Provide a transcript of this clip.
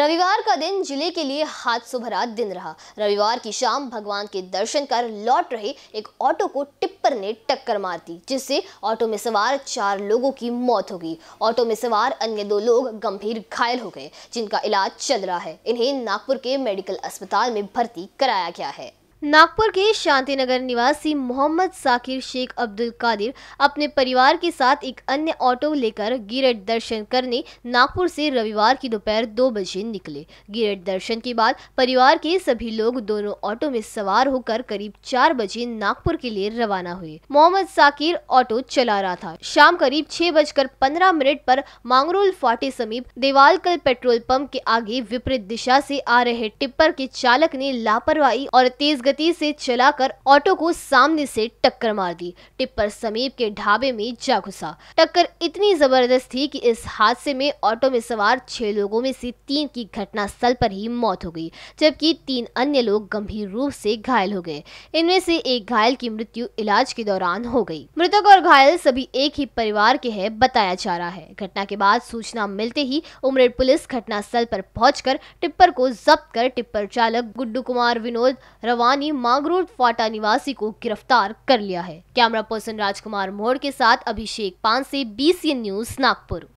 रविवार का दिन जिले के लिए हाथ भरा दिन रहा रविवार की शाम भगवान के दर्शन कर लौट रहे एक ऑटो को टिप्पर ने टक्कर मार दी जिससे ऑटो में सवार चार लोगों की मौत हो गई ऑटो में सवार अन्य दो लोग गंभीर घायल हो गए जिनका इलाज चल रहा है इन्हें नागपुर के मेडिकल अस्पताल में भर्ती कराया गया है नागपुर के शांतिनगर निवासी मोहम्मद साकिर शेख अब्दुल कादिर अपने परिवार के साथ एक अन्य ऑटो लेकर गिरट दर्शन करने नागपुर से रविवार की दोपहर दो बजे निकले गिरट दर्शन के बाद परिवार के सभी लोग दोनों ऑटो में सवार होकर करीब चार बजे नागपुर के लिए रवाना हुए मोहम्मद साकिर ऑटो चला रहा था शाम करीब छह बजकर पंद्रह मिनट पर मांगरोल फाटे समीप देवालकल पेट्रोल पंप के आगे विपरीत दिशा से आ रहे टिप्पर के चालक ने लापरवाही और तेज गति से चलाकर ऑटो को सामने से टक्कर मार दी टिप्पर समीप के ढाबे में जा घुसा टक्कर इतनी जबरदस्त थी कि इस हादसे में ऑटो में सवार छह लोगों में से तीन की घटना स्थल पर ही मौत हो गई जबकि तीन अन्य लोग गंभीर रूप से घायल हो गए इनमें से एक घायल की मृत्यु इलाज के दौरान हो गई मृतक और घायल सभी एक ही परिवार के है बताया जा रहा है घटना के बाद सूचना मिलते ही उमरेड पुलिस घटना स्थल पर पहुंचकर टिप्पर को जब्त कर टिप्पर चालक गुड्डू कुमार विनोद रवान ने मांगरोड फाटा निवासी को गिरफ्तार कर लिया है कैमरा पर्सन राजकुमार मोड़ के साथ अभिषेक पान से बीसी न्यूज नागपुर